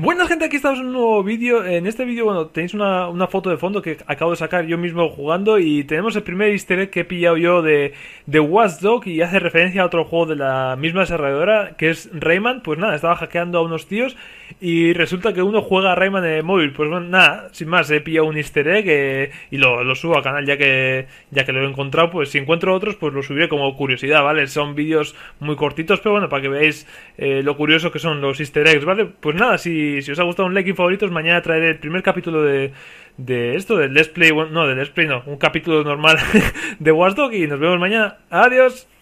Buenas gente, aquí estamos en un nuevo vídeo. En este vídeo, bueno, tenéis una, foto de fondo que acabo de sacar yo mismo jugando y tenemos el primer easter egg que he pillado yo de, de y hace referencia a otro juego de la misma desarrolladora que es Rayman. Pues nada, estaba hackeando a unos tíos y resulta que uno juega a Rayman en el móvil. Pues nada, sin más, he pillado un easter egg eh, y lo, lo, subo al canal ya que, ya que lo he encontrado. Pues si encuentro otros, pues lo subiré como curiosidad, ¿vale? Son vídeos muy cortitos, pero bueno, para que veáis eh, lo curioso que son los easter eggs, ¿vale? Pues nada, si y si os ha gustado un like y favoritos, mañana traeré el primer capítulo de, de esto, del Let's Play. No, del Let's Play no, un capítulo normal de Watchdog. Y nos vemos mañana. Adiós.